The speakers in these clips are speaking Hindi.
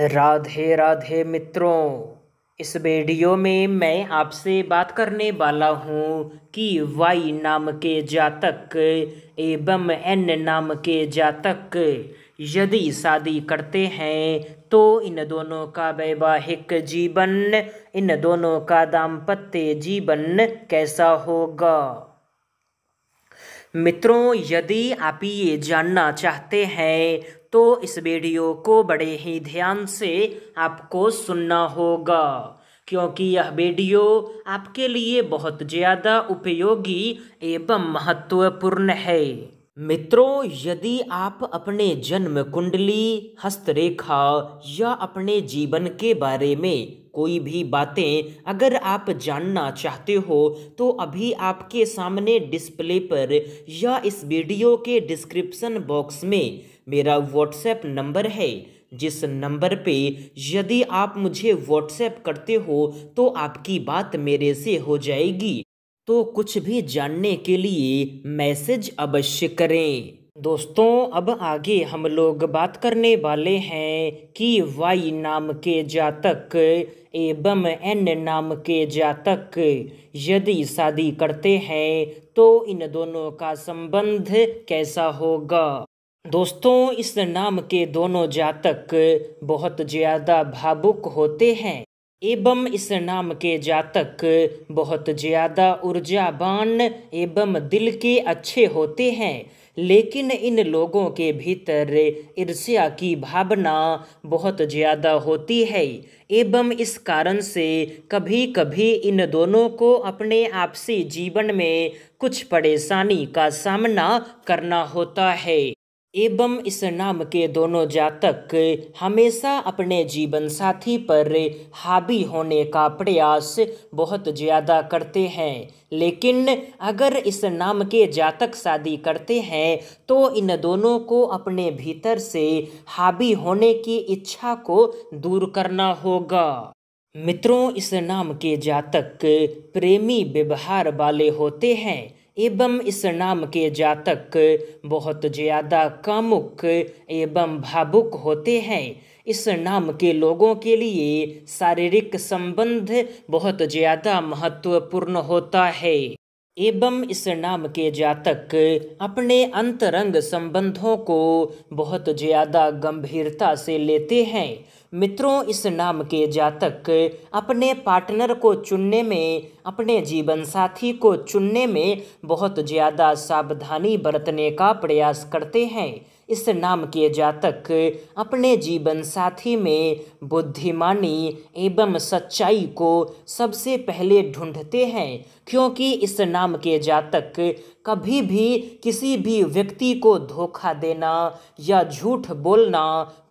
राधे राधे मित्रों इस वीडियो में मैं आपसे बात करने वाला हूँ कि वाई नाम के जातक एवं एन नाम के जातक यदि शादी करते हैं तो इन दोनों का वैवाहिक जीवन इन दोनों का दाम्पत्य जीवन कैसा होगा मित्रों यदि आप ये जानना चाहते हैं तो इस वीडियो को बड़े ही ध्यान से आपको सुनना होगा क्योंकि यह वीडियो आपके लिए बहुत ज़्यादा उपयोगी एवं महत्वपूर्ण है मित्रों यदि आप अपने जन्म कुंडली हस्तरेखा या अपने जीवन के बारे में कोई भी बातें अगर आप जानना चाहते हो तो अभी आपके सामने डिस्प्ले पर या इस वीडियो के डिस्क्रिप्शन बॉक्स में मेरा व्हाट्सएप नंबर है जिस नंबर पे यदि आप मुझे व्हाट्सएप करते हो तो आपकी बात मेरे से हो जाएगी तो कुछ भी जानने के लिए मैसेज अवश्य करें दोस्तों अब आगे हम लोग बात करने वाले हैं कि वाई नाम के जातक एवं एन नाम के जातक यदि शादी करते हैं तो इन दोनों का संबंध कैसा होगा दोस्तों इस नाम के दोनों जातक बहुत ज्यादा भावुक होते हैं एवं इस नाम के जातक बहुत ज्यादा ऊर्जावान एवं दिल के अच्छे होते हैं लेकिन इन लोगों के भीतर ईर्ष्या की भावना बहुत ज़्यादा होती है एवं इस कारण से कभी कभी इन दोनों को अपने आपसी जीवन में कुछ परेशानी का सामना करना होता है एवं इस नाम के दोनों जातक हमेशा अपने जीवन साथी पर हावी होने का प्रयास बहुत ज़्यादा करते हैं लेकिन अगर इस नाम के जातक शादी करते हैं तो इन दोनों को अपने भीतर से हावी होने की इच्छा को दूर करना होगा मित्रों इस नाम के जातक प्रेमी व्यवहार वाले होते हैं एवं इस नाम के जातक बहुत ज़्यादा कामुक एवं भावुक होते हैं इस नाम के लोगों के लिए शारीरिक संबंध बहुत ज़्यादा महत्वपूर्ण होता है एवं इस नाम के जातक अपने अंतरंग संबंधों को बहुत ज़्यादा गंभीरता से लेते हैं मित्रों इस नाम के जातक अपने पार्टनर को चुनने में अपने जीवन साथी को चुनने में बहुत ज़्यादा सावधानी बरतने का प्रयास करते हैं इस नाम के जातक अपने जीवन साथी में बुद्धिमानी एवं सच्चाई को सबसे पहले ढूंढते हैं क्योंकि इस नाम के जातक कभी भी किसी भी व्यक्ति को धोखा देना या झूठ बोलना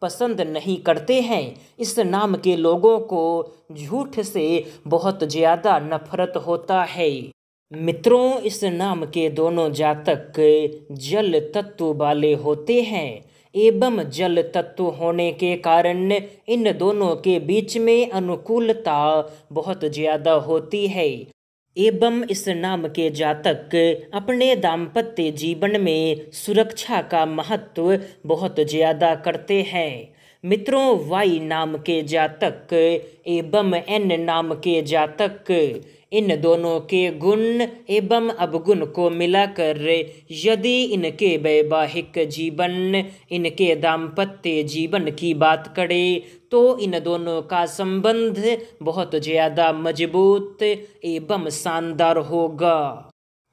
पसंद नहीं करते हैं इस नाम के लोगों को झूठ से बहुत ज़्यादा नफरत होता है मित्रों इस नाम के दोनों जातक जल तत्व वाले होते हैं एवं जल तत्व होने के कारण इन दोनों के बीच में अनुकूलता बहुत ज़्यादा होती है एवं इस नाम के जातक अपने दाम्पत्य जीवन में सुरक्षा का महत्व बहुत ज़्यादा करते हैं मित्रों वाई नाम के जातक एवं एन नाम के जातक इन दोनों के गुण एवं अवगुण को मिलाकर यदि इनके वैवाहिक जीवन इनके दाम्पत्य जीवन की बात करें तो इन दोनों का संबंध बहुत ज़्यादा मजबूत एवं शानदार होगा